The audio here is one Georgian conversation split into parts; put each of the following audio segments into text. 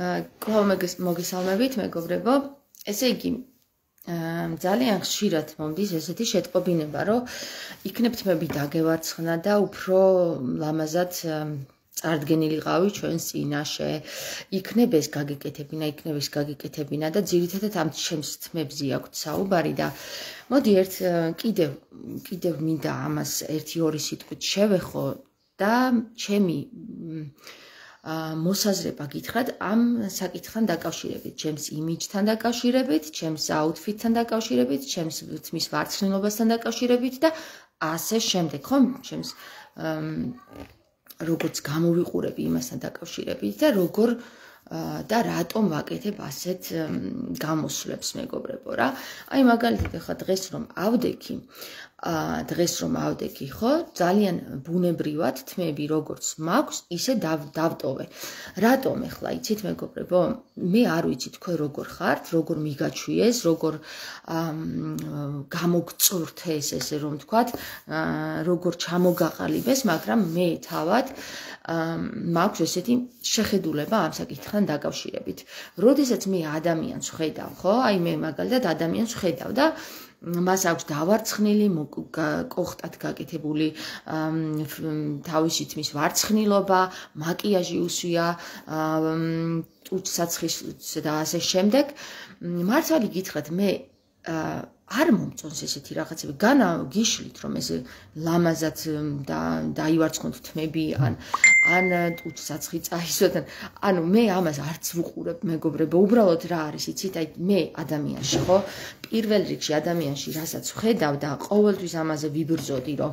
მოგესალმებით, მეგობრებო. ესე იგი, ძალიან ხშირად მომდის ესეთი შეტყობინება, რომ იქნებთ მე დაგევაცხნა და უფრო ლამაზად წარდგენილიყავი ჩვენს წინაშე. იქნებ ეს გაგეკეთებინა, იქნებ ეს გაგეკეთებინა და ძირითადად ამ ჩემს თმებზე აქვს საუბარი და მოდი ერთ კიდევ კიდევ მინდა ამას 1-2 სიტყვით შევეხო და ჩემი მოსაზრება გითხრათ ამ საკითხთან დაკავშირებით, ჩემს იმიჯთან დაკავშირებით, ჩემს აუთფიტთან დაკავშირებით, ჩემს თმის ვარცხნილობასთან დაკავშირებით და ასე შემდეგ, ხომ? ჩემს როგორც გამოვიყურები იმასთან დაკავშირებით და როგორ და რატომ ვაკეთებ ასეთ გამოსვლებს მეგობრებო რა. აი მაგალითად ახლა დღეს რომ ავდექი, ა დღეს რომ ავდექი ხო ძალიან ბუნებრივად თმები როგორც მაქვს ისე დავტოვე რატომ ეხლა იცით მეგობრებო მე არ ვიცი თქვენ როგორ ხართ როგორ მიგაჩვიეს როგორ გამოგწორთე ეს ესე რომ თქვათ როგორ ჩამოგაყალიბეს მაგრამ მე თავად მაქვს ესეთი შეხედულება ამ საკითხთან დაკავშირებით როდესაც მე ადამიანს ხედავ ხო აი მე მაგალითად ადამიანს ხედავ და მას აქვს დავარცხნილი კოხტად გაკეთებული თავისი თმის ვარცხნილობა, მაკიაჟი უსვია, წუთსაცხის და ასე შემდეგ. მართალი გითხრათ, მე არ მომწონს ესეთი რაღაცები. განა გიშლით რომ ესე ლამაზად და დაივარცხოთ თმები ან ან უცაც ღიწაისოთან. ანუ მე ამას არც ვუყურებ მეგობრებო. უბრალოდ რა არის იცით? აი მე ადამიანში ხო? პირველ რიგში ადამიანში რასაც ხედავ და ყოველთვის ამაზე ვიბრძოდი რომ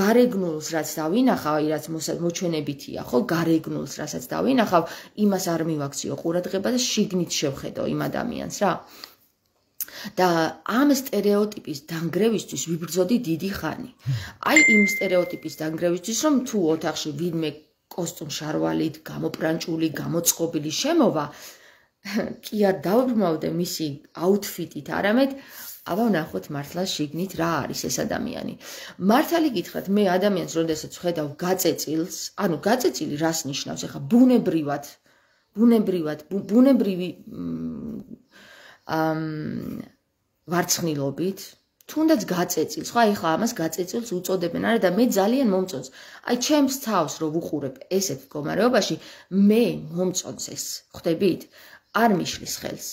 გარეგნულს რაც დავინახავ, აი რაც მოჩვენებითია ხო? გარეგნულს რასაც დავინახავ, იმას არ მივაქციო ყურადღება და შიგნით შევხედო იმ ადამიანს რა. და ამ стереოტიპის დაنگრევისთვის ვიბრძოდი დიდი ხანი. აი იმ стереოტიპის დაنگრევისთვის, რომ თუ ოთახში ვინმე კოსტუმ შარვალით, გამოპრანჭული, გამოწყობილი შემოვა, კი არ დავბრმავდე მისი აუთფიტით, არამედ აბა ნახოთ მართლა შიგნით რა არის ეს ადამიანი. მართალი გითხრათ, მე ადამიანს როდესაც ვხედავ გაწეწილს, ანუ გაწეწილი რას ნიშნავს? ეხა ბუნებრივად, ბუნებრივად, ბუნებრივი ამ ვარცხნილობით თუნდაც გაწეწილს ხო აი ხა ამას გაწეწილს უწოდებენ არა და მე ძალიან მომწონს აი ჩემს თავს რო ვუყურებ ესეთ მდგომარეობაში მე მომწონს ეს ხვდებით არ მიშლის ხელს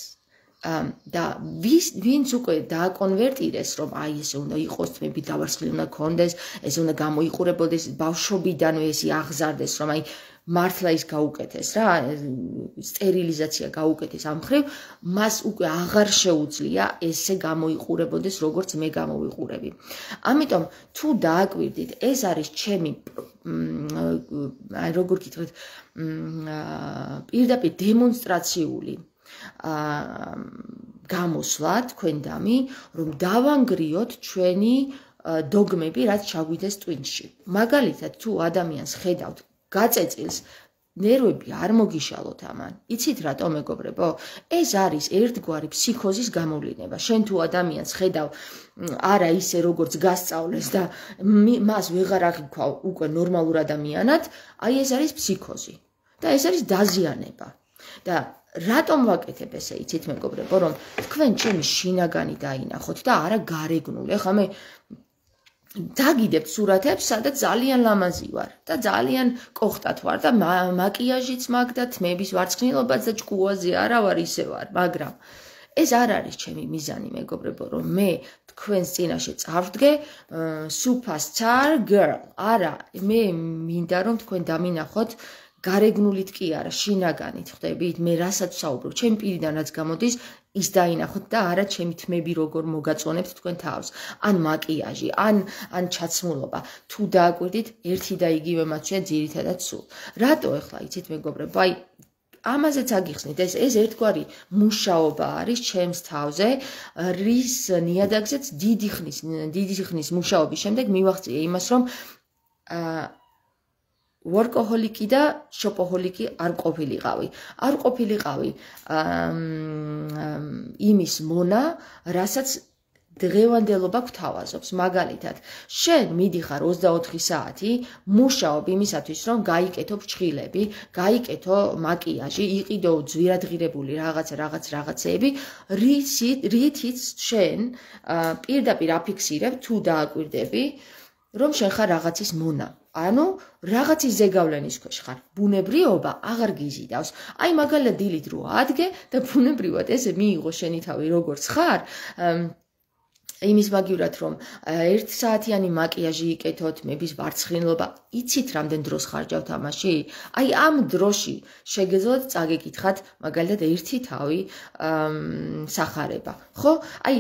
და ვის ვინც უკვე დააკონვერტირეს რომ აი ესე უნდა იყოს თმები დავარცხლი უნდა კონდეს ესე უნდა გამოიყურებოდეს ბავშვობიდანვე ესე აღზარდეს რომ აი მართლა ის გაუკეთეს რა სტერილიზაცია გაუკეთეს ამხრივ მას უკვე აღარ შეუძლია ესე გამოიყურებოდეს როგორც მე გამოვიყურები ამიტომ თუ დააკვირდით ეს არის ჩემი აი როგორ გითხრათ პირდაპირ დემონსტრაციული აა გამოსვლა თქვენდამი რომ დავანგრიოთ ჩვენი დოგმები რაც ჩაგვიდეს ტვინში მაგალითად თუ ადამიანს ხედავთ გაწეწილს ნერვები არ მოგიშალოთ ამან. იცით რატომ მეგობრებო? ეს არის ერთგვარი ფსიქოზის გამოვლინება. შენ თუ ადამიანს ხედავ არა ისე როგორც გასწავლეს და მას ვეღარ აღიქვა უკვე ნორმალურ ადამიანად, აი ეს არის ფსიქოზი. და ეს არის დაზიანება. და რატომ ვაკეთებ ესე, იცით მეგობრებო, რომ თქვენ ჩემი შინაგანი დაინახოთ და არა გარეგნული. ხომ მე დაგიდებ სურათებს, სადაც ძალიან ლამაზი ვარ და ძალიან კოხტათ ვარ და მაკიაჟიც მაგ და თმების ვარცხნილობაც და ჭკუაზე არა ვარ ისე ვარ, მაგრამ ეს არ არის ჩემი მიზანი, მეგობრებო, რომ მე თქვენს წინაშე წავდგე, superstar girl. არა, მე მინდა რომ თქვენ დამინახოთ აა გარეგნულით კი არა, შინაგანით ხდები, მე რასაც საუბრო, ჩემ პირიდანაც გამოდის, ის დაინახოთ და არა ჩემი თმები როგორ მოგაწონებთ თქვენ თავს, ან მაკიაჟი, ან ან ჩაცმულობა, თუ დააკვირდით ერთი და იგივე მასშია ძირითადად სულ. რატო ახლა იცით მეგობრებო, აი ამაზეც აგიხსნით, ეს ეს ერთგვარი მუშაობა არის ჩემს თავზე, რის ნიადაგზეც დიდი ხნის დიდი ხნის მუშაობის შემდეგ მივახწია იმას, რომ აა ვორკოჰოლიკი და შოპოჰოლიკი არ ყოფილიყავი. არ ყოფილიყავი იმის მონა, რასაც დღევანდელობა გვთავაზობს. მაგალითად, შენ მიდიხარ 24 საათი, მუშაობ იმისათვის, რომ გაიკეთო ფრჩხილები, გაიკეთო მაკიაჟი, იყიდო ზვირადღირებული რაღაც რაღაც რაღაცეები, რითიც რითიც შენ პირდაპირ აფიქსირებ თუ დააკვირდები რომ შენ ხარ რაღაცის მონა, ანუ რაღაცის ზეგავლენის ქვეშ ხარ. ბუნებრიობა აღარ გიზიდავს. აი მაგალითად დილით რო ადგე და ბუნებრივად ესე მიიღო შენი თავი როგორ ხარ, იმის მაგივრად რომ 1 საათიანი მაკიაჟი იკეთოთ, მების ვარცხინლობა, იცით რამდენ დროს ხარჯავთ ამაში? აი ამ დროში შეგეძლოთ წაგეკითხათ მაგალითად 1 თავი სახარება, ხო? აი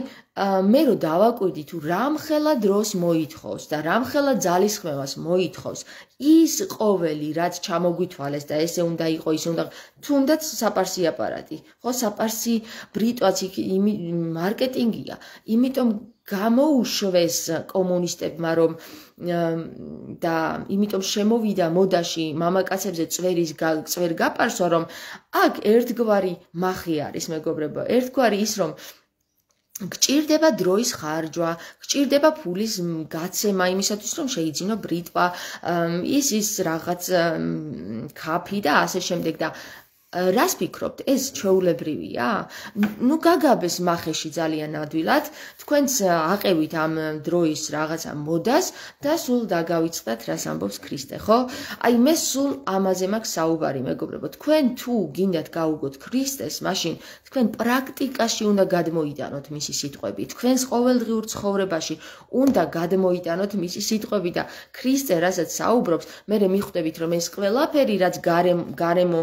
მე რო დავაკვირდი თუ რამხელა დროს მოითხოვს და რამხელა ძალისხმევას მოითხოვს ის ყოველი რაც ჩამოგვითვალეს და ესე უნდა იყოს ისე უნდა თუნდაც საპარსი აპარატი ხო საპარსი ბრიტვაც იქ მარკეტინგია იმიტომ გამოუშვეს კომუნისტებმა რომ და იმიტომ შემოვიდა მოდაში მამაკაცებზე წვერის წვერ გაპარსო რომ აქ ერთგვარი მახი არის მეგობრებო ერთგვარი ის რომ გჭირდება დროის ხარჯვა, გჭირდება ფულის გაცემა იმისათვის, რომ შეიძინო ბრიტვა, ის ის რაღაც კაფე და ასე შემდეგ და რას ფიქრობთ ეს ჩეულებრივია ნუ გაგაბეს מחეში ძალიან ადვილად თქვენს აყევით ამ დროის რაღაცა მოდას და სულ დაგავიწყდათ რას ამბობს ქრისტე ხო აი მე სულ ამაზე მაქვს საუბარი მეგობრებო თქვენ თუ გინდათ გაუგოთ ქრისტეს მაშინ თქვენ პრაქტიკაში უნდა გადმოიტანოთ მისი სიტყვები თქვენს ყოველდღიურ ცხოვრებაში უნდა გადმოიტანოთ მისი სიტყვები და ქრისტე რასაც საუბრობს მე მე მიხვდებით რომ ეს ყველაფერი რაც გარემო გარემო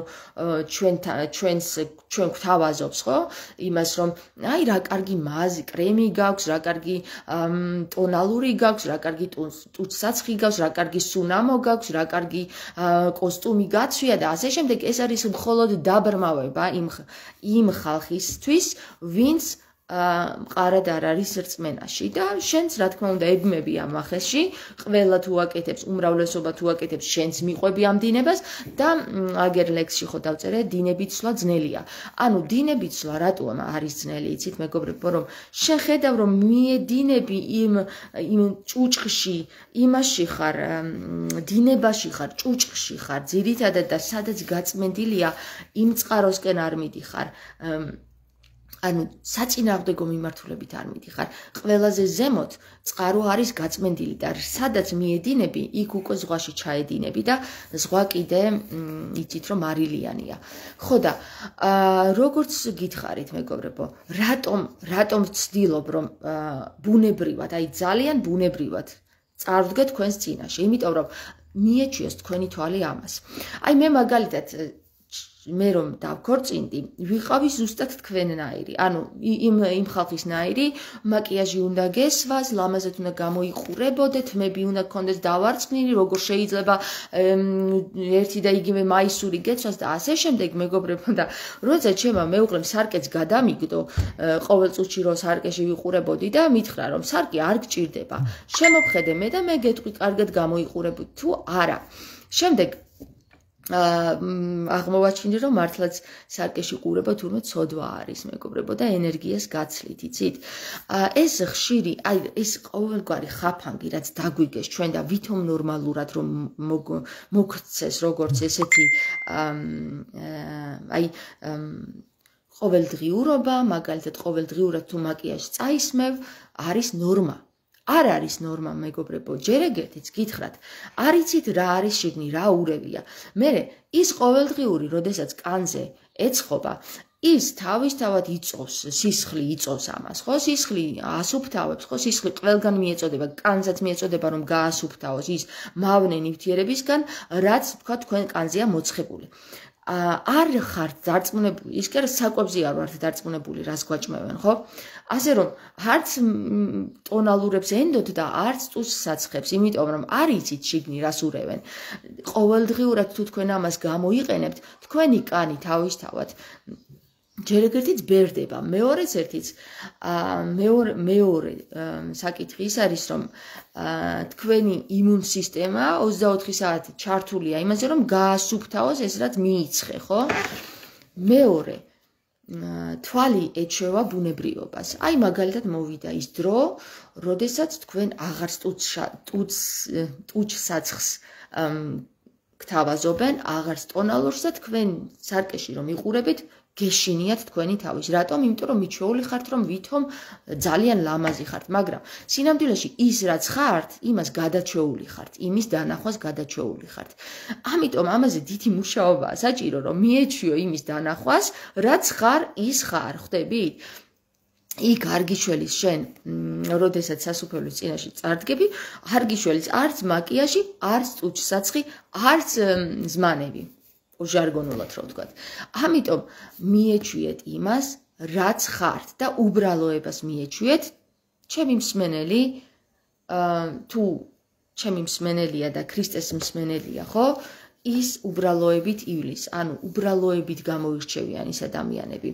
ჩვენ ჩვენს ჩვენ გვთავაზობს ხო იმას რომ აი რა კარგი მაზი კრემი გაქვს რა კარგი ტონალური გაქვს რა კარგი ტუცსაცხი გაქვს რა კარგი სუნამო გაქვს რა კარგი კოსტუმი გაცვია და ასე შემდეგ ეს არის მხოლოდ დაბრმავება იმ იმ ხალხისთვის ვინც მყარად არ არის რწმენაში და შენც რა თქმა უნდა ებმები ამ ახეში, ყველა თუ აკეთებს, უმრავლესობა თუ აკეთებს, შენც მიყვები ამ დინებას და აგერ ლექსში ხო დავწერე, დინები ცვლა ძნელია. ანუ დინები ცვლა რატომ არის ძნელი, იცით მეგობრებო, რომ შენ ხედავ რომ მიედინები იმ იმ ჭუჭყში, იმაში ხარ, დინებაში ხარ, ჭუჭყში ხარ, ძირითადად და სადაც გაწმენდილია იმ წყაროსკენ არ მიდიხარ. ანუ საწინააღმდეგო მიმართულებით არ მიდიხარ. ყველაზე ზემოთ წყარო არის გაწმენდილი და სადაც მიედინები, იქ უკვე ზღვაში ჩაედინები და ზღვა კიდე იცით რომ არილიანია. ხო და აა როგორც გითხარით მეგობრებო, რატომ რატომ ვცდილობ რომ ბუნებრივად, აი ძალიან ბუნებრივად წარვდგე თქვენს წინაშე, იმიტომ რომ მიეჩვიოს თქვენი თვალი ამას. აი მე მაგალითად მე რომ დავქორწინდი, ვიყავი ზუსტად თქვენნაირი. ანუ იმ იმ ხალხის ნაირი, მაკიაჟი უნდა გესვას, ლამაზად უნდა გამოიყურებოდე, თმები უნდა გქონდეს დავარცხნილი, როგორ შეიძლება ერთი და იგივე მაისური გეცვას და ასე შემდეგ, მეგობრებო და როდესაც ჩემო მეუღლემ სარკეც გადამიგდო, ყოველ წუთში რო სარკეში ვიყურებოდი და მითხრა რომ სარკი არ გჭირდება. შემოფხედე მე და მე გეტყვი კარგად გამოიყურებ თუ არა. შემდეგ აღმოვაჩინე რომ მართლაც სარკეში ყურება თურმე ცოდვა არის მეგობრებო და ენერგიას გაცლით იცით ეს ხშირი აი ეს ყოველგვარი ხაფანგი რაც დაგვიგეს ჩვენ და ვითომ ნორმალურად რომ მოგცეს როგორც ესეთი აი ყოველდღიურობა მაგალითად ყოველდღიურად თუ მაკიაჟს წაისმევ არის ნორმა არ არის ნორმა მეგობრებო ჯერეგეთიც გითხრათ არიცით რა არის შიგნი რა ურევია მე ის ყოველდღიური როდესაც კანზე ეცხობა ის თავისთავად იწოს სისხლი იწოს ამას ხო სისხლი ასუფთავებს ხო სისხლი ყველგან მიეწოდება კანზეც მიეწოდება რომ გაასუფთავოს ის მავნე ნივთიერებისგან რაც თქვა თქვენ კანზეა მოცხებული არ ხართ დარწმუნებული, ის კი არა საკვებზე არ ვართ დარწმუნებული, რას გვაჭმევენ, ხო? ასე რომ, არც ტონალურებს ენდოთ და არც თუს საცხებს, იმიტომ რომ არ იცით შიგნი რას ურევენ. ყოველდღიურად თუ თქვენ ამას გამოიყენებთ, თქვენი კანი თავისთავად ჯერ ერთი ძერდება მეორე ერთიც მეორე მეორე საკითხი ის არის რომ თქვენი იმუნ სისტემა 24 საათი ჩართულია იმაზე რომ გაასუფთავოს ეს რაც მიიცხე ხო მეორე თვალი ეჩევა ბუნებრიობას აი მაგალითად მოვიდა ის დრო როდესაც თქვენ აღარ სტუჩსა ტუჩსაცხს გთავაზობენ აღარ სტონალურსა თქვენ სარკეში რომ იყურებით გეშინიათ თქვენი თავის. რატომ? იმიტომ რომ მიჩეული ხართ რომ ვითომ ძალიან ლამაზი ხართ, მაგრამ სინამდვილეში ის რაც ხართ, იმას გადაჩეული ხართ, იმის დანახვას გადაჩეული ხართ. ამიტომ ამაზე დიდი მუშაობაა საჭირო, რომ მიეჩვიო იმის დანახვას, რაც ხარ, ის ხარ, ხვდები? იქ არგიშველის შენ, როდესაც სასופელის წინაში წარდგები, არგიშველის არც მაკიაჟი, არც წუჭსაცხი, არც ზმანები. ჟარგონულად რომ ვთქვა. ამიტომ მიეჩვიეთ იმას, რაც ხართ და უბრალოებას მიეჩვიეთ ჩემი მსმენელი აა თუ ჩემი მსმენელია და ქრისტეს მსმენელია, ხო? ის უბრალოებით ივლის, ანუ უბრალოებით გამოირჩევიან ის ადამიანები.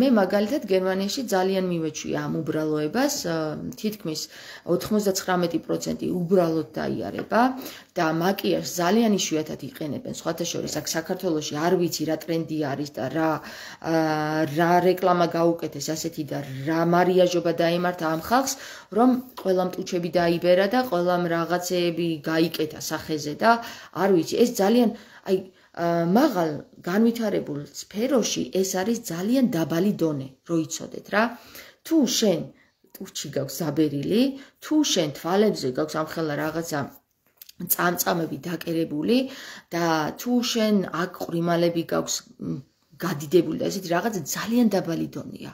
მე მაგალითად გერმანიაში ძალიან მივეჩვია ამ უბრალოებას, თითქმის 99% უბრალოდ დაიარება და მაკიაჟს ძალიან იშვიათად იყენებენ. შეხათაშორის აქ საქართველოში არ ვიცი რა ტრენდი არის და რა რა რეკლამა გაუკეთეს ასეთი და რა მარიაჟობა დაემართა ამ ხალხს, რომ ყველა მტუჩები დაიბერა და ყველა რაღაცეები გაიკეთა სახეზე და არ ვიცი, ეს ძალიან აი მაღალ განვითარებულ სფეროში ეს არის ძალიან დაბალი დონე, როიცოდეთ რა. თუ შენ ტურჩი გაქვს აბერილი, თუ შენ თვალებზე გაქვს ამხელა რაღაცა წამწამები დაკერებული და თუ შენ აქ ყრიმალები გაქვს გადიდებული და ესეთი რაღაც ძალიან დაბალი დონეა.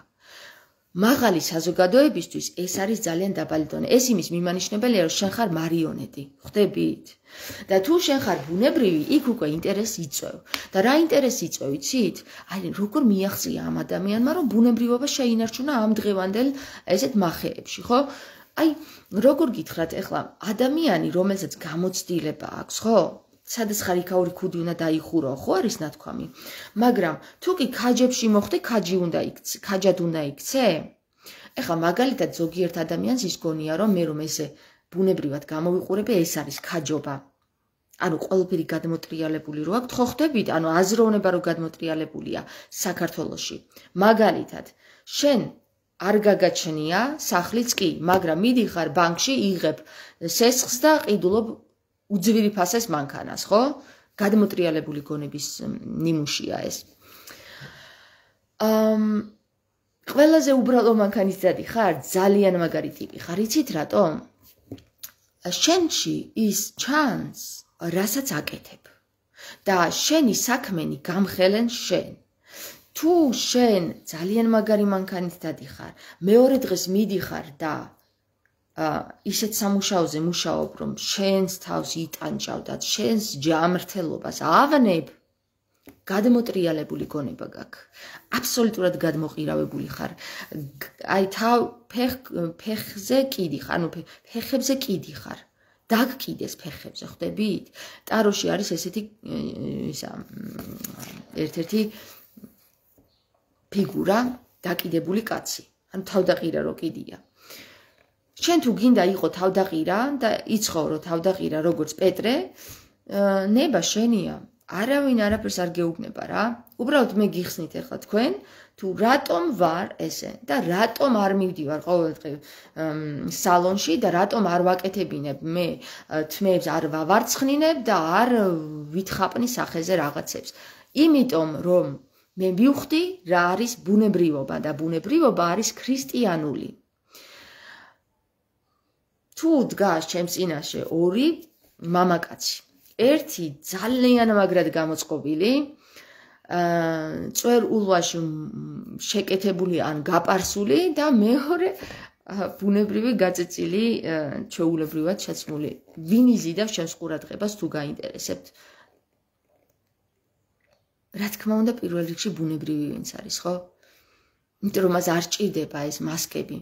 მაღალი საზოგადოებისთვის ეს არის ძალიან დაბალი დონე. ეს იმის მიმანიშნებელია, რომ შენ ხარ მარიონეტი. ხვდებით? და თუ შენ ხარ ბუნებრივი, იქ უკვე ინტერესი იწევ. და რა ინტერესი იწევ, იცით? აი, როგორ მიიღწია ამ ადამიანმა, რომ ბუნებრივობა შეინარჩუნა ამ დღევანდელ ესეთ მახეებში, ხო? აი, როგორ გითხრათ, ახლა ადამიანი, რომელსაც გამოცდილება აქვს, ხო? სადაც ხარ იქაური ქუდი უნდა დაიხურო, ხო არის ნათქვამი? მაგრამ თუ კი ქაჯებში მოხდე, ქაჯი უნდა იქც, ქაჯად უნდა იქცე? ახლა მაგალითად ზოგიერთ ადამიანს ის გონია, რომ მე რომ ესე ბუნებრივად გამოვიყურებ, ეს არის ქაჯობა. ანუ ყოველפרי გადმოტრიალებული რო აქვს, ხო ხდებით? ანუ აზროვნება რო გადმოტრიალებულია საქართველოში. მაგალითად შენ არ გაგაჩნია სახლიც კი, მაგრამ მიდიხარ ბანკში, იღებ სესხს და ყიდულობ უძვირფასეს მანქანას, ხო? გადმოტრიალებული გონების ნიმუშია ეს. ამ ყველაზე უბრალო მანქანის ძადი ხარ, ძალიან მაგარი ტიპი ხარ, იცით რატომ? შენში ის ჩანს, რასაც აკეთებ. და შენი საქმენი გამხელენ შენ. თუ შენ ძალიან მაგარი მანქანით დადიხარ, მეორე დღეს მიდიხარ და ა ისეთ სამუშაოზე მუშაობ, რომ შენს თავს იტანჯავდათ, შენს ჯამრთელობას ავნებ, გადმოტრიალებული გონება გაქვს. აბსოლუტურად გადმოყირავებული ხარ. აი თავ ფეხ ფეხზე კიდი ხარ, ანუ ფეხებზე კიდი ხარ. დაგკიდეს ფეხებზე, ხვდებით? ტაროში არის ესეთი ისა ერთ-ერთი ფიგურა დაკიდებული კაცი. ანუ თავდაღირა რო კიდია. შენ თუ გინდა იყო თავდაღირა და იცხოვრო თავდაღირა როგორც პეტრე, ნება შენია. არავინ არაფერს არ გეუბნება რა. უბრალოდ მე გიხსნით ახლა თქვენ, თუ რატომ ვარ ესე და რატომ არ მივდივარ ყოველ დღე სალონში და რატომ არ ვაკეთებინებ მე თმებს, არ ვავარცხნინებ და არ ვითხაპნი სახეზე რაღაცებს. იმიტომ რომ მე მივხვდი რა არის ბუნებრივობა და ბუნებრივობა არის ქრისტიანული თუ დგას ჩემს წინაშე ორი мамаკაცი ერთი ძალიან მაგრად გამოწყობილი აა წვერ ულვაში შეკეთებული ან გაპარსული და მეორე ბუნებრივი გაწეწილი ჩეულებრივად შეცმული ვინიზი და შენს ყურადღებას თუ გაინტერესებთ აა რა თქმა უნდა პირველ რიგში ბუნებრივი ვინც არის ხო? იმიტომ რომ მას არ ჭირდება ეს მასკები.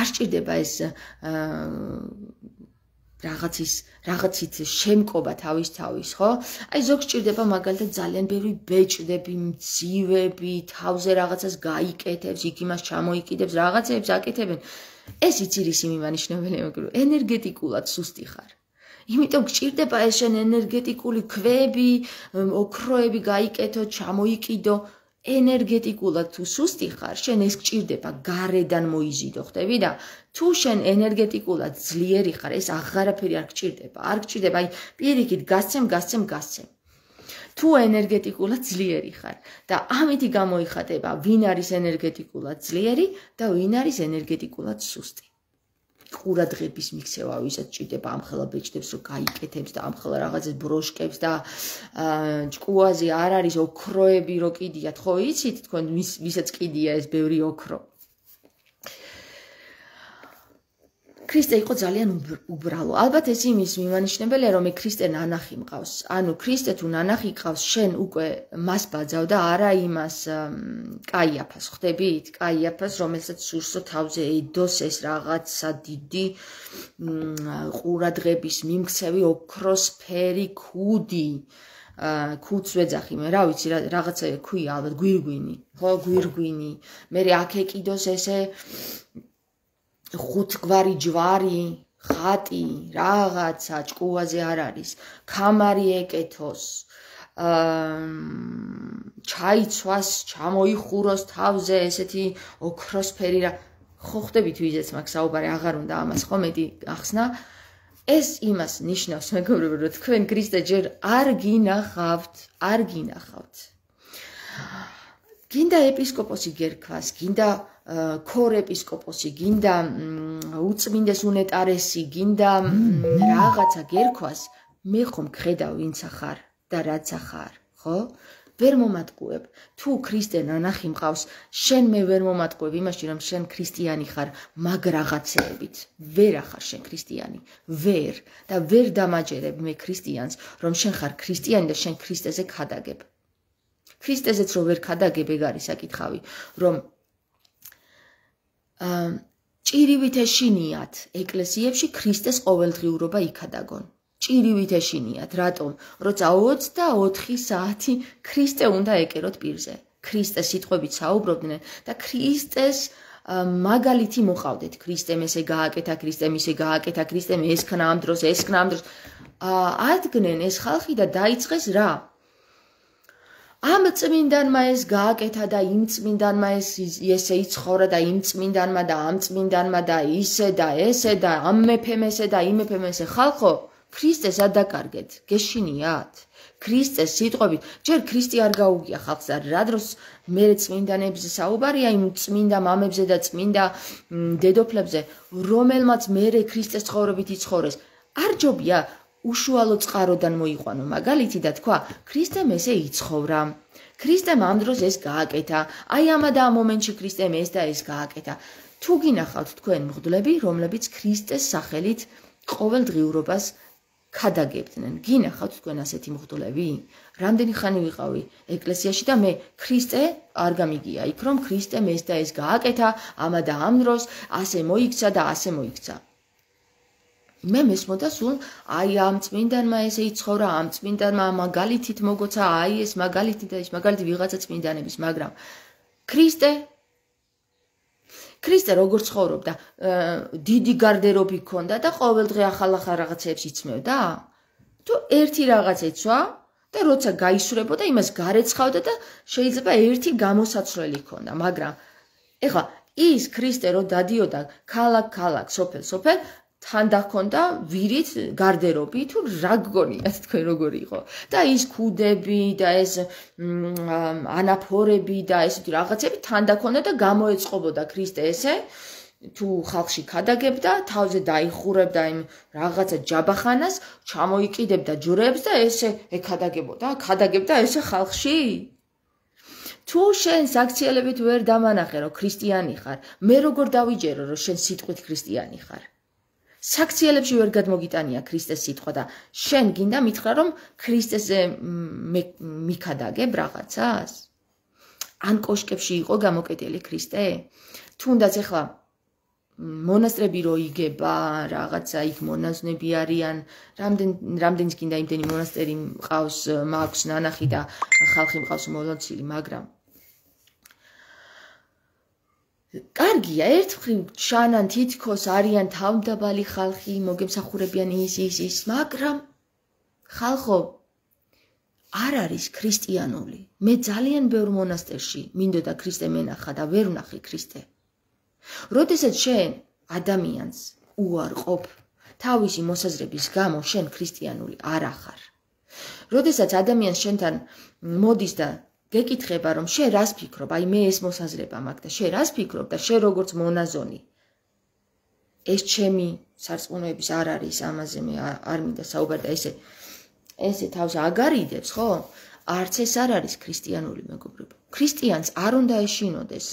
არ ჭირდება ეს რაღაცის რაღაცით შემკობა თავის თავის, ხო? აი ზოგი ჭირდება მაგალითად ძალიან ბევრი ბეჭდები, ძივები, თავზე რაღაცას გაიკეთებს, იქ იმას ჩამოიკიდებს, რაღაცებს აკეთებენ. ეს იცი რის იმიმანიშნებელია, მაგრამ ენერგეტიკულად სუსტი ხარ. იმიტომ გჭირდება ეს შენ ენერგეტიკული ქვეები, ოქროები გაიკეთო, ჩამოიკიდო ენერგეტიკულად თუ სუსტი ხარ, შენ ეს გჭირდება გარედან მოიზიდო, ხტები და თუ შენ ენერგეტიკულად ძლიერი ხარ, ეს აღარაფერი არ გჭირდება, არ გჭირდება, აი პირიქით გასცემ, გასცემ, გასცემ. თუ ენერგეტიკულად ძლიერი ხარ და ამითი გამოიხატება, ვინ არის ენერგეტიკულად ძლიერი და ვინ არის ენერგეტიკულად სუსტი. ყურადღების მიქცევა ვისაც ჭირდება ამხელა ბეჭდებს რომ გაიკეთებს და ამხელა რაღაცას ბროშკებს და ჭკუაზე არ არის ოქროები რო კიდია თქო იცით თქვენ ვისაც კიდია ეს ბევრი ოქრო ქრისტე იყო ძალიან უბრალო. ალბათ ეს იმის მიმანიშნებელია, რომ მე ქრისტე ნანახი მყავს. ანუ ქრისტე თუ ნანახი ყავს, შენ უკვე მას ბაძავ და არა იმას კაიაფას ხდები იქ კაიაფას, რომელსაც სურსო თავზე ედოს ეს რაღაცა დიდი ყურადღების მიმქცევი ოქროსფერი ქუდი. ა ქუც ვეძახი მე რა ვიცი რა რაღაცა ქვია ალბათ გვირგვინი ხო გვირგვინი მე აქ ეკიდოს ესე ხუთგვარი ჯვარი, ხატი, რაღაცა ჭკუაზე არ არის. ქამარი ეკეთოს. აა ჩაიცვას, ჩამოიხუროს თავზე ესეთი ოქროსფერი რა ხო ხდებით ვიზეც მაქვს საუბარი აღარ უნდა ამას ხო მეტი ახსნა ეს იმას ნიშნავს მეგობრებო რომ თქვენ ქრისტე ჯერ არ გინახავთ არ გინახავთ გინდა ეპისკოპოსი გერქვას გინდა ქორეპისკოპოსი გინდა უწმინდეს უნეტარესი გინდა რაღაცა გერქვას მე ხომ ხედავ ვინც ახარ და რაც ახარ ხო ვერ მომატკუებ თუ ქრისტე ნანახი მყავს შენ მე ვერ მომატკუებ იმაში რომ შენ ქრისტიანი ხარ მაგ რაღაცეებით ვერ ახარ შენ ქრისტიანი ვერ და ვერ დამაჯერებ მე ქრისტიანს რომ შენ ხარ ქრისტიანი და შენ ქრისტეზე ხადაგებ ქრისტეზეც რო ვერ ხადაგებ ეგ არის საკითხავი რომ ჭირივით ეშინიათ ეკლესიებში ქრისტეს ყოველდღიურობა იქადაგონ. ჭირივით ეშინიათ, რატომ? როცა 24 საათი ქრისტე უნდა ეკეროთ პირზე. ქრისტეს სიტყვებით საუბრობდნენ და ქრისტეს მაგალითი მოყავდეთ. ქრისტემ ესე გააკეთა, ქრისტემ ისე გააკეთა, ქრისტემ ესკნა ამ დროს, ესკნა ამ დროს. აადგნენ ეს ხალხი და დაიწყეს რა? ამ წმინდანმა ეს გააკეთა და იმ წმინდანმა ეს ესე იცხოვრა და იმ წმინდანმა და ამ წმინდანმა და ისე და ესე და ამ მეფემ ესე და იმ მეფემ ესე ხალხო ქრისტეს ადაკარგეთ გეშინიათ ქრისტეს სიტყვებით ჯერ ქრისტე არ გაუგია ხალხს და რა დროს მე წმინდანებს საუბარია იმ წმინდა მამებზე და წმინდა დედოფლებზე რომელმაც მე ქრისტეს ცხოვრობით იცხოვრეს არ ჯობია უშუალო წყაროდან მოიყვანო მაგალითი და თქვა ქრისტემ ესე იცხოვრა ქრისტემ ამ დროს ეს გააკეთა აი ამადა ამ მომენტში ქრისტემ ეს და ეს გააკეთა თუ გინახავთ თქვენ მღვდლები რომლებიც ქრისტეს სახელით ყოველ დღიურობას ხადაგებდნენ გინახავთ თქვენ ასეთი მღვდლები რამდენი ხანი ვიყავი ეკლესიაში და მე ქრისტე არ გამიგია იქ რომ ქრისტემ ეს და ეს გააკეთა ამადა ამ დროს ასე მოიქცა და ასე მოიქცა მე მესმოდა სულ აი ამ წმინდანმა ესე იცხოვრა ამ წმინდანმა მაგალითით მოგოცა აი ეს მაგალითი და ეს მაგალითი ვიღაცა წმინდანების მაგრამ ქრისტე ქრისტე როგორ ცხოვრობდა დიდი გარდერობი ჰქონდა და ყოველდღე ახალ-ახალ რაღაცებს იცმევდა თუ ერთი რაღაც ეცვა და როცა გაისურებოდა იმას გარეცხავდა და შეიძლება ერთი გამოსაცვლელი ჰქონდა მაგრამ ეხლა ის ქრისტე რო დადიოდა ქალაქ-ქალაქ სოფელ-სოფელ თან დაგochonda ვირით გარდერობი თუ რა გგონიათ თქვენ როგორი იყო და ის ქუდები და ეს ანაფორები და ესეთი რაღაცები თან დაგochonda და გამოეწყობოდა ქრისტე ესე თუ ხალხში ქადაგებდა თავზე დაიხურებდა იმ რაღაცა ჯაბახანას ჩამოიკიდებდა ჯურებს და ესე ექადაგებოდა ქადაგებდა ესე ხალხში თუ შენ საქციელებით ვერ დამანახე რომ ქრისტიანი ხარ მე როგორ დავიჯერო რომ შენ სიტყვით ქრისტიანი ხარ საქციელებში ვერ გადმოგიტანია ქრისტეს სიტყვა და შენ გინდა მითხრა რომ ქრისტესე მიქადაგებ რაღაცას? ან კოშკებში იყო გამოკეტილი ქრისტე? თუნდაც ახლა მონასტრები რო იგება, რაღაცა იქ მონაზვნები არიან, რამდენ რამდენს გინდა იმდენი მონასტერი მყავს, მაქვს ნანახი და ხალხი მყავს მოლოცილი, მაგრამ კარგია, ერთ მხრივ ჩანან თითქოს არიან თავმდაბალი ხალხი, მოგემსახურებიან ის ის ის, მაგრამ ხალხო არ არის ქრისტიანული. მე ძალიან ბევრ მონასტერში მინდოდა ქრისტე მენახა და ვერ ვნახე ქრისტე. როდესაც შენ ადამიანს უარყოფ თავისი მოსაზრების გამო შენ ქრისტიანული არ ახარ. როდესაც ადამიანს შენთან მოდის და გეკითხება რომ შენ რას ფიქრობ? აი მე ეს მოსაზრება მაქვს და შენ რას ფიქრობ და შენ როგორც მონაზონი ეს ჩემი სარწმუნოების არ არის ამაზე მე არ მინდა საუბარი და ესე ესე თავს აგარიდებს ხო? არც ეს არ არის ქრისტიანული მეგობრებო. ქრისტიანს არ უნდა ეშინოდეს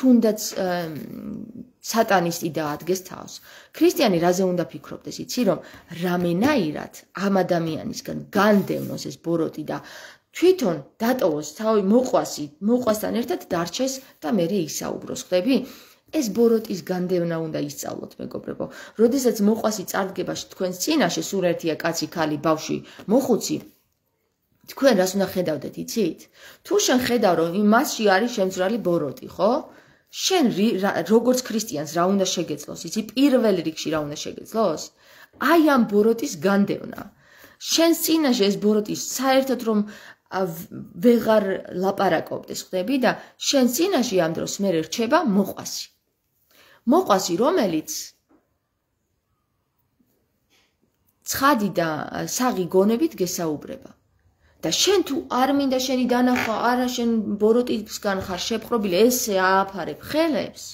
თუნდაც სატანისტი დაადგეს თავს. ქრისტიანი რაზე უნდა ფიქრობდეს იცი რომ რამენაირად ამ ადამიანისგან განდევნოს ეს ბოროტი და თვითონ დატოვოს თავი მოყვასი, მოყვასთან ერთად დარჩეს და მე რე ისაუბროს, ხდები? ეს ბოროტის განდევნა უნდა ისწავლოთ, მეგობრებო. როდესაც მოყვასი წარდგება თქვენს წინაშე, სულ ერთია კაცი, ხალი, ბავში, მოხუცი, თქვენ რას უნდა ხედავდეთ, იცით? თუ შენ ხედავ, რომ იმასში არის შემძრალი ბოროტი, ხო? შენ როგორც ქრისტიანს რა უნდა შეგეძლოს, იცი? პირველ რიგში რა უნდა შეგეძლოს? აი ამ ბოროტის განდევნა. შენ წინაშე ეს ბოროტი საერთოდ რომ ვეღარ ლაპარაკობდეს ხდები და შენ წინაში ამ დროს მე რჩება მოყვასი. მოყვასი რომელიც ცხადი და საღი გონებით გესაუბრება. და შენ თუ არ მინდა შენი დანახვა, არა შენ ბოროტისგან ხარ შეფხრობილი, ესე ააფარებ ხელებს.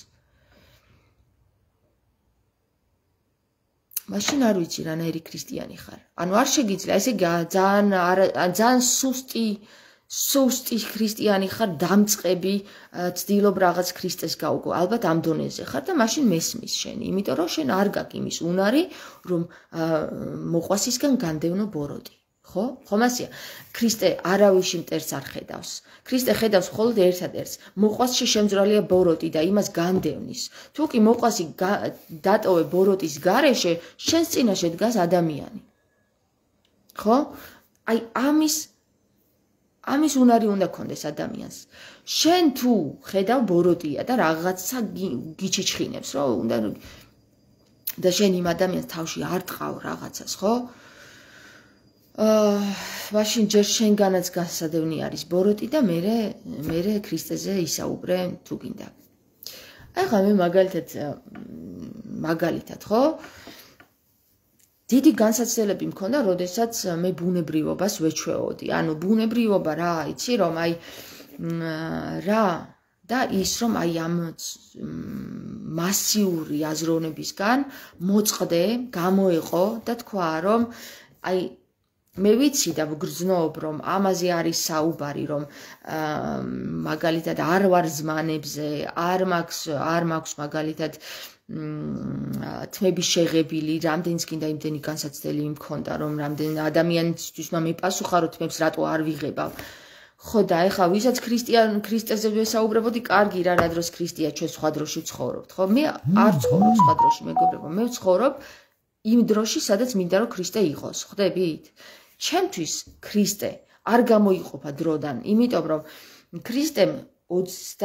მაშინ არ ვიცი რანაირი ქრისტიანი ხარ. ანუ არ შეგიძლია, ესე ძალიან ძალიან სუსტი სუსტი ქრისტიანი ხარ, დამწყები, ცდილობ რაღაც ქრისტეს გაუგო. ალბათ ამ დონეზე ხარ და მაშინ მესმის შენი, იმიტომ რომ შენ არ გაგიმის უნარი, რომ მოყვასისგან განდევნო ბოროტი. ხო? ხო მასია. ქრისტე არავისი მტერს არ ხედავს. ქრისტე ხედავს მხოლოდ ერთადერთს. მოყვას შეშემძრალია ბოროტი და იმას განდევნის. თუ კი მოყვასი დატოვე ბოროტის გარეშე, შენს წინაშე დგას ადამიანი. ხო? აი ამის ამის უნარი უნდა კონდეს ადამიანს. შენ თუ ხედავ ბოროტია და რაღაცა გიჩიჩხინებს, რა უნდა და შენ იმ ადამიანს თავში არ ტყავ რაღაცას, ხო? აა ماشي ჯერ შენგანაც გასადევნი არის ბოროტი და მე მე ქრისტეზე ისაუბრე თუ გინდა აი ხა მე მაგალითად მაგალითად ხო დიდი განსაცდელები მქონდა, როდესაც მე ბუნებრივობას ვეჩვეოდი. ანუ ბუნებრივობა რა იცი, რომ აი რა და ის რომ აი ამ მასიური აზროვნებისგან მოწდე, გამოეყო და თქვა რომ აი მე ვიცი და ვგრძნობ რომ ამაზე არის საუბარი რომ მაგალითად არ ვარ ზმანებზე არ მაქვს არ მაქვს მაგალითად თმები შეღებილი რამდენიც კიდე იმდენი განსაცდელი მქონდა რომ რამდენი ადამიანისთვის მომიპასუხარო თმებს რატო არ ვიღებავ ხო და ეხა ვისაც ქრისტიან ქრისტეზე ვესაუბრებოდი კარგი რა რა დროს ქრისტია ჩვენ სხვა დროში ცხოვრობთ ხო მე არ ცხოვრობ სხვა დროში მეგობრებო მე ვცხოვრობ იმ დროში სადაც მინდა რომ ქრისტე იყოს ხდებით ჩემთვის ქრისტე არ გამოიყოფა დროდან, იმიტომ რომ ქრისტემ 20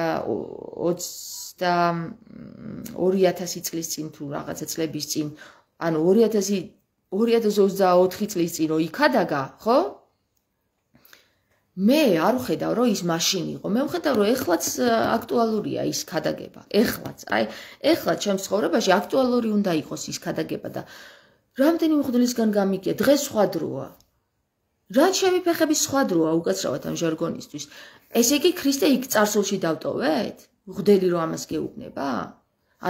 აა 20 2000 წლის წინ თუ რაღაცა წლების წინ, ანუ 2000 2024 წლის წინ რო იქადაგა, ხო? მე არ ვხედავ რომ ის მაშინ იყო. მე ვხედავ რომ ეხლაც აქტუალურია ის ქადაგება. ეხლაც. აი, ეხლა ჩემს ცხოვრებაში აქტუალური უნდა იყოს ის ქადაგება და რამდენი მხდლისგან გამიგია დღეს სხვა დროა რა ჩემი ფეხები სხვა დროა უკაცრავად ამ ჟარგონისთვის ესე იგი ქრისტე იქ წარსულში დავტოვეთ მხდელი რომ ამას გეუბნება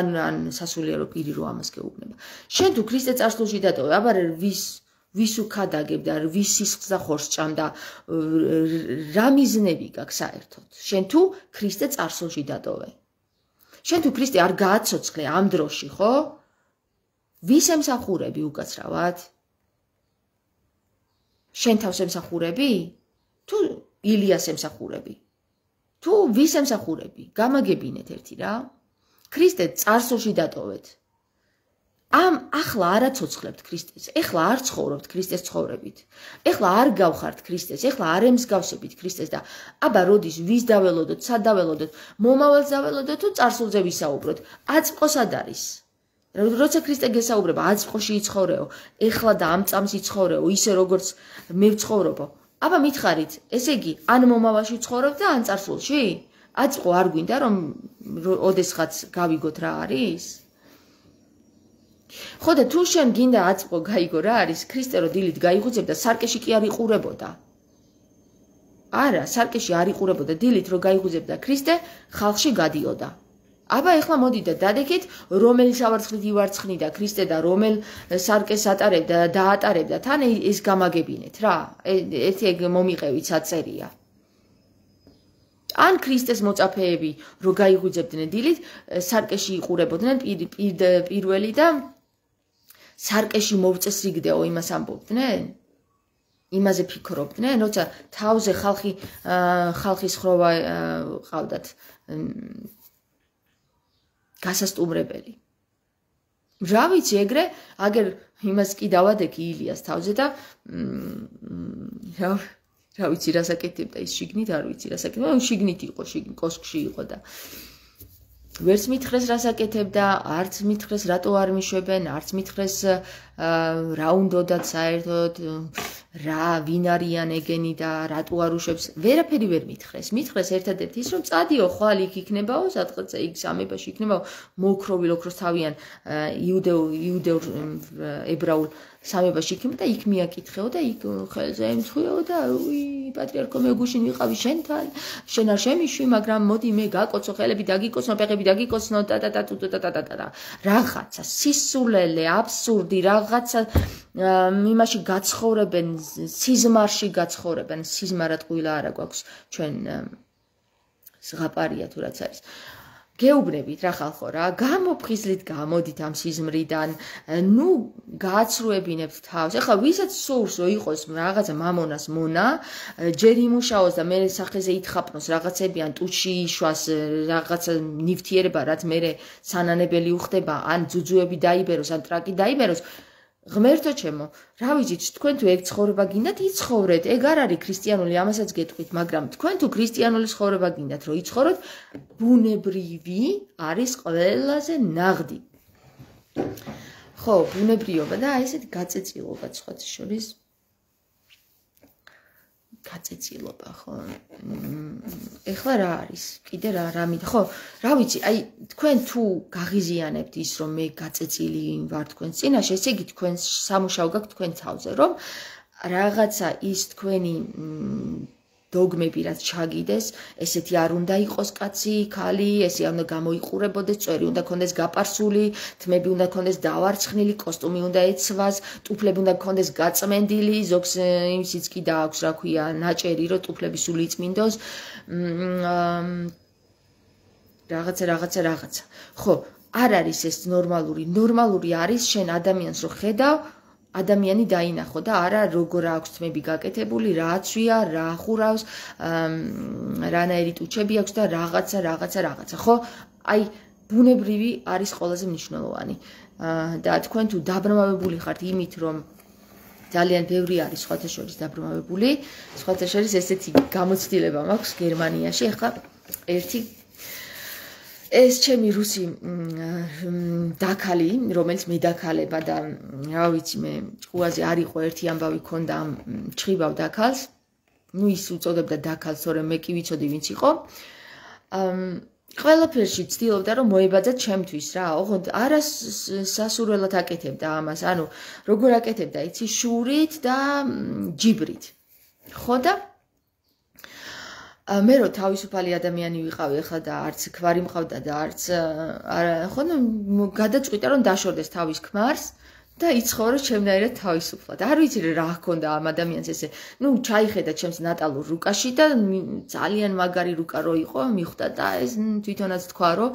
ან ან სასულიერო პირი რომ ამას გეუბნება შენ თუ ქრისტე წარსულში დატოვე აბარე ვის ვის უკადაგებ და ვის სიცხსა ხორს ჭამდა რა მიზნები გაქვს საერთოდ შენ თუ ქრისტე წარსულში დატოვე შენ თუ ქრისტე არ გააცოცხლე ამ დროში ხო ვის ემსახურები უკაცრავად? შენ თავს ემსახურები? თუ ილიას ემსახურები? თუ ვის ემსახურები? გამაგებინეთ ერთი რა. ქრისტე წარსულში დატოვეთ. ამ ახლა არაцоცხლებთ ქრისტეს. ეხლა არ ცხოვრობთ ქრისტეს ცხოვრებით. ეხლა არ გავხართ ქრისტეს. ეხლა არ ემსგავსებით ქრისტეს და აბა როდის ვის დაველოდოთ, სად დაველოდოთ, მომავალს დაველოდოთ თუ წარსულზე ვისაუბროთ? აწყოს ად არის? როცა ქრისტე გესაუბრება, ას ყოში იცხოვრეო, ეხლა და ამ წამს იცხოვრეო, ისე როგორც მე ვცხოვრობო. აბა მითხარით, ესე იგი, ან მომავალში ვცხოვრობ და ან წარსულში? აწყო არ გვინდა რომ ოდესღაც გავიგოთ რა არის? ხო და თუ შენ გინდა აწყო გაიგო რა არის, ქრისტე რო დილით გაიგუძებ და სარკეში კი არ იყურებოდა. არა, სარკეში არ იყურებოდა, დილით რო გაიგუძებ და ქრისტე ხალხში გადიოდა. აბა ეხლა მოდი და დადექით რომელი სავარცხლით ივარცხნიდა ქრისტე და რომელ სარკეს ატარებდა და ატარებდა თან ეს გამაგებინეთ რა ერთი ეგ მომიყევი საწერია ან ქრისტეს მოწაფეები რო გაიგუძებდნენ დილით სარკეში იყურებოდნენ პირველი და სარკეში მოვწეს რიგდეო იმას ამბობდნენ იმაზე ფიქრობდნენ როცა თავზე ხალხი ხალხის ხროვა ყავდათ გასასტუმრებელი. რა ვიცი, ეგრე, აგერ იმას კი დავადეკი ილიას თავზე და რა რა ვიცი, რასაკეთებდა ის შიგნით, არ ვიცი, რასაკეთებდა, მაგრამ შიგნით იყო, შიგნ კოსკში იყო და ვერც მითხრეს რასაკეთებდა, არც მითხრეს რატო არ მიშვებენ, არც მითხრეს რა უნდათ საერთოდ რა ვინ არიან ეგენი და რატო არუშებს ვერაფერი ვერ მითხრეს მითხრეს ერთადერთი ის რომ წადიო ხვალ იქ იქნებაო სადღაც ეგ სამებაში იქნებაო მოქროვილ ოქროს თავიან იუდეო იუდეო ებრაულ სამებაში იქნება და იქ მეაკითხეო და იქ ხელზე იმცხვიო და უი პატრიარქო მე გუშინ ვიყავი შენთან შენ არ შემიშვი მაგრამ მოდი მე გაკოცო ხელები დაგიკოცნო ფეხები დაგიკოცნო და და და თუ და და და და რაღაცა სისულელე აბსურდი რაღაცა იმაში გაცხოვრებენ სიზმარში გაცხოვრებენ სიზმარად ყვილა არა გვაქვს ჩვენ ზღაპარია თუ რაც არის გეუბნებით რა ხალხო რა გამოფხიზლით გამოდით ამ სიზმრიდან ნუ გააცრუებინებთ თავს ახლა ვისაც სურსო იყოს რაღაცა მამონას მონა ჯერ იმუშაოს და მე სახეზე ითხაპნოს რაღაცები ან ტუში იშვას რაღაცა ნივთიერება რაც მე სანანებელი უხდება ან ძუძუები დაიბეროს ან ტრაკი დაიბეროს ღმერთო ჩემო, რა ვიცით, თქვენ თუ ეგ ცხოვრება გინდათ, იცხოვრეთ. ეგ არ არის ქრისტიანული, ამასაც გეტყვით, მაგრამ თქვენ თუ ქრისტიანული ცხოვრება გინდათ, რომ იცხოვროთ, ბუნებრივი არის ყველაზე ნაღდი. ხო, ბუნებრიობა და აი ესეთი გაწეწილობა სხვა შორის გაწეცილობა, ხო? ეხლა რა არის? კიდე რა, რა მითხო? რა ვიცი, აი თქვენ თუ გაღიზიანებთ ის, რომ მე გაწეცილი ვარ თქვენ წინაშე, ესე იგი თქვენს სამუშაო გაქვთ თქვენ თავზე, რომ რაღაცა ის თქვენი დოგმები რაც ჩაგიდეს, ესეთი არ უნდა იყოს კაცი, ხალი, ესე არ უნდა გამოიყურებოდეს, წვერი უნდა კონდეს გაპარსული, თმები უნდა კონდეს დავარცხნილი, კოსტუმი უნდა ეცვას, ტუფლები უნდა კონდეს გაწმენდილი, ზოგს იმსიც კი დააქვს, რა ქვია, ნაჭერი, რომ ტუფლები სული იწმინდოს. რაღაცა, რაღაცა, რაღაცა. ხო, არ არის ეს ნორმალური, ნორმალური არის შენ ადამიანს რო ხედავ, ადამიანი დაინახო და არა როგორ აქვს თმები გაკეთებული, რა ცვია, რა ხურავს, რანაირი ტუჩები აქვს და რაღაცა, რაღაცა, რაღაცა, ხო? აი, ბუნებრივი არის ყველაზე მნიშვნელოვანი. და თქვენ თუ დაბრმავებული ხართ იმით, რომ ძალიან ბევრი არის სხვათა შორის დაბრმავებული, სხვათა შორის ესეთი გამოცდილება მაქვს გერმანიაში, ახლა ერთი ეს ჩემი რუსი დაქალი, რომელიც მიდაქალება და რა ვიცი მე, ჭუაზე არ იყო ერთი ამბავი ქონდა ჩხიბავ დაქალს. ну ის უწოდებდა დაქალს, ორი მე კი ვიცოდი ვინც იყო. ამ ყველაფერში ცდილობდა რომ მოებაძა ჩემთვის რა, ოღონდ არასასურველად აკეთებდა ამას, ანუ როგორ აკეთებდა, იცი, შურით და ჯიბრით. ხო და მე რო თავისუფალი ადამიანი ვიყავი ახლა და არც ქვარი მყავდა და არც არა ხო ნუ გადაწყვიტა რომ დაშორდეს თავის ქმარს და იცხოვრო ჩემნაირად თავისუფლად. არ ვიცი რა ჰქონდა ამ ადამიანს ესე. ნუ ჩაიხედა ჩემს ნატალურ რუკაში და ძალიან მაგარი რუკა რო იყო, მიხვდა და ეს თვითონაც თქვა რომ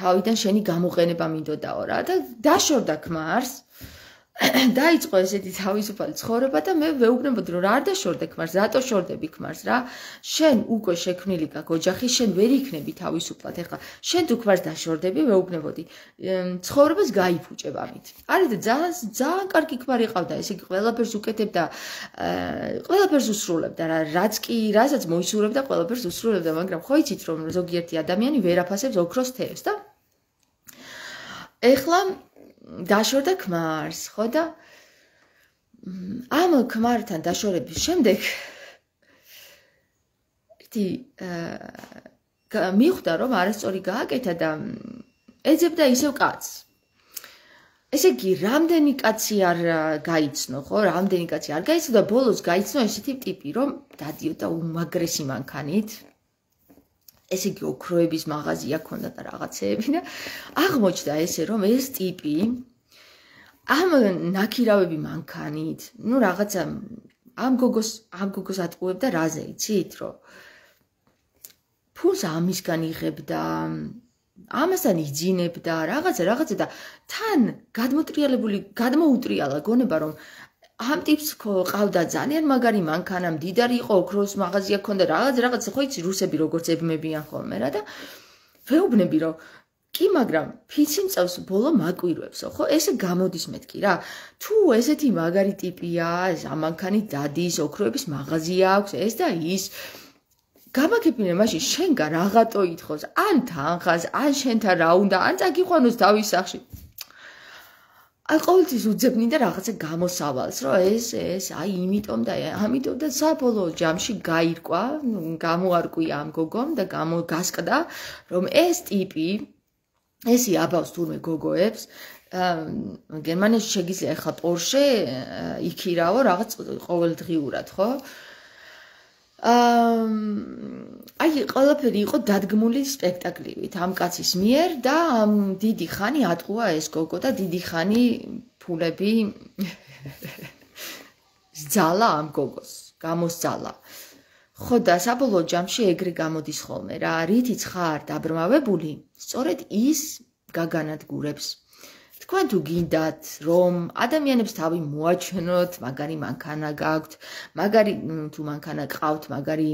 თავიდან შენი გამოყენება მინდოდაო რა და დაშორდა ქმარს დაიწყო ესეთი თავისუფალი ცხოვრება და მე ვეუბნებოდი რომ რა არ დაშორდე ქმარს, რატო შორდები ქმარს რა? შენ უკვე შექმნილი გაქვს ოჯახი, შენ ვერ იქნები თავისუფლად. ეხლა შენ თუ ქმარს დაშორდები, ვეუბნებოდი ცხოვრებას გაიფუჭებ ამით. არის და ძალიან ძალიან კარგი ქმარი ყავდა, ესე იგი ყველაფერს უკეთებდა, ყველაფერს უსრულებდა რა, რაც კი, რასაც მოისურვებდა, ყველაფერს უსრულებდა, მაგრამ ხო იცით რომ ზოგიერთი ადამიანი ვერაფასებს ოქროს თეებს და ეხლა დაშორდა ქმარს, ხო და ამ ქმართან დაშორების შემდეგ ერთი აა მიხვდა რომ არასწორი გააკეთა და ეძებდა ისევ კაცს. ესე იგი, რამდენი კაცი არ გაიცნო, ხო? რამდენი კაცი არ გაიცნო და ბოლოს გაიცნო ესეთი ტიპი, რომ დადიოდა უმაგრესი მანქანით, ესე იგი ოქროების მაღაზია ქონდა და რაღაცეები და აღმოჩნდა ესე რომ ეს ტიპი ამ ნაკირავები მანქანით, ну რაღაცა ამ გოგოს ამ გოგოს ატყუებდა რაზე, იცით რომ ფულს ამისგან იღებდა ამასთან იძინებდა რაღაცა რაღაცა და თან გადმოტრიალებული გადმოუტრიალა გონება რომ ამ ტიპს ყავდა ძალიან მაგარი მანქანა, მდიდარი იყო, ოქროს მაღაზია ჰქონდა, რაღაც რაღაც, ხო იცი, რუსები როგორც ებმებიან ხოლმე რა და ვეუბნები რომ კი, მაგრამ ფიცი მწავს ბოლო მაკვირვებსო, ხო? ესე გამოდის მეთქი რა. თუ ესეთი მაგარი ტიპია, ეს ამანქანი დადის, ოქროების მაღაზია აქვს, ეს და ის გამაგებინე მაშინ შენ რა რატო ითხოს? ან თანხას, ან შენთან რა უნდა, ან წაგიყვანოს თავის სახლში. აი ყოველთვის უძებნი და რაღაცა გამოსავალს რომ ეს ეს აი იმიტომ და ამიტომ და საბოლოო ჯამში გაირკვა ნუ გამოარკვი ამ გოგომ და გამოგასკდა რომ ეს ტიპი ეს იაბავს თურმე გოგოებს აა გერმანიაში შეგიძლია ახლა პორშე იქირაო რაღაც ყოველდღიურად ხო აი ყველაფერი იყო დადგმული სპექტაკლივით ამ კაცის მიერ და ამ დიდი ხანი ატყუა ეს გოგო და დიდი ხანი ფულები ძალა ამ გოგოს გამოსძალა ხო და საბოლოო ჯამში ეგრე გამოდის ხოლმე რა რითიც ხარ დაბრმავებული სწორედ ის გაგანადგურებს თქვენ თუ გინდათ რომ ადამიანებს თავი მოაჩვენოთ, მაგარი მანქანა გაქვთ, მაგარი თუ მანქანა ყავთ, მაგარი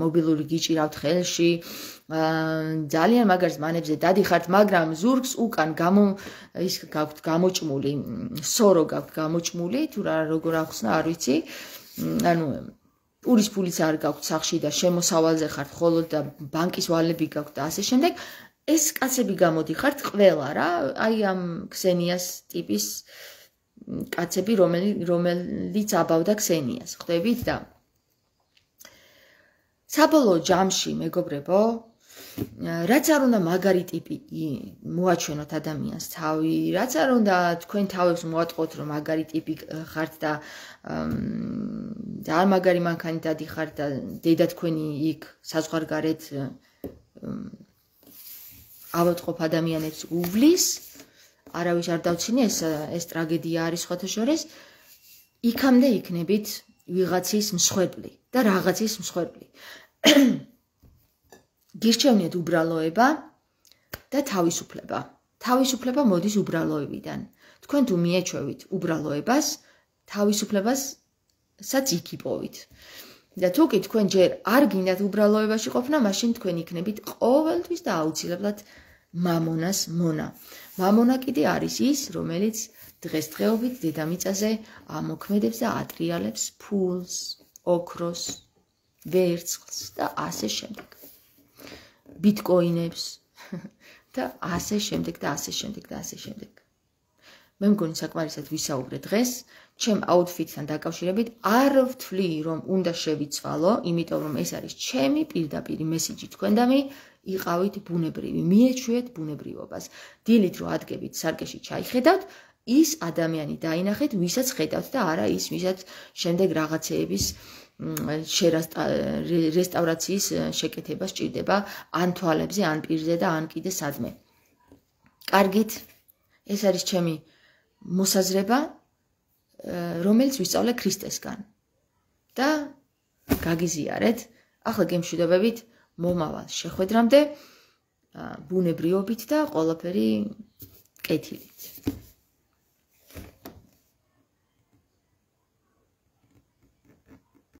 მობილური გიჭირავთ ხელში, აა ძალიან მაგარს მანებზე დადიხართ, მაგრამ ზურგს უკან გამო ის გაქვთ გამოჭმული, სორო გაქვთ გამოჭმული, თუ რა როგორ ახსნა, არ ვიცი. ანუ ტურის ფულიც არ გაქვთ სახში და შემოსავალზე ხართ, ხოლო და ბანკის ვალები გაქვთ და ასე შემდეგ. ეს კაცები გამოდიხართ ყველა რა, აი ამ ქსენიას ტიპის კაცები, რომელი რომელიც აბავდა ქსენიას. ხდებით და საბოლოო ჯამში, მეგობრებო, რაც არ უნდა მაგარი ტიპი მოაჩვენოთ ადამიანს თავი, რაც არ უნდა თქვენ თავებს მოატყოთ, რომ მაგარი ტიპი ხართ და და არ მაგარი მანქანით დადიხართ და დედა თქვენი იქ საზღვარგარეთ ავადმყოფ ადამიანებს უვლის. არავის არ დავცინე ეს ეს ტრაგედია არის ხოთაშორეს. იქამდე იქნებით ვიღაცის მსხვერპლი და რაღაცის მსხვერპლი. გირჩევნიათ უბრალოება და თავისუფლება. თავისუფლება მოდის უბრალოებიდან. თქვენ თუ მიეჩვევით უბრალოებას, თავისუფლებას საც იქიპოვით. და თუკი თქვენ ჯერ არ გინდათ უბრალოებაში ყოფნა, მაშინ თქვენ იქნებით ყოველთვის და აუცილებლად მამონას მონა. მამონა კიდე არის ის, რომელიც დღესდღეობით დედამიწაზე ამოქმედებს და ატრიალებს ფულს, ოქროს, ვერცხლს და ასე შემდეგ. ბიტკოინებს და ასე შემდეგ და ასე შემდეგ და ასე შემდეგ. მე მგონი საკმარისად ვისაუბრე დღეს ჩემ აუტფიტთან დაკავშირებით არ ვთვლი რომ უნდა შევიცვალო იმიტომ რომ ეს არის ჩემი პირდაპირი მესიჯი თქვენ და მე იყავით ბუნებრივი მიეჩვიეთ ბუნებრიობას დილით რო ადგებით სარკეში ჩაიხედავთ ის ადამიანი დაინახეთ ვისაც ხედავთ და არა ის ვისაც შემდეგ რაღაცეების რესტავრაციის შეკეთება სჭირდება ან თვალებზე ან პირზე და ან კიდე სადმე კარგით ეს არის ჩემი მოსაზრება რომელიც ვისწავლე ქრისტესგან და გაგიზიარეთ ახლა გემშვიდობებით მომავალ შეხვედრამდე ბუნებრიობით და ყოველფერი კეთილით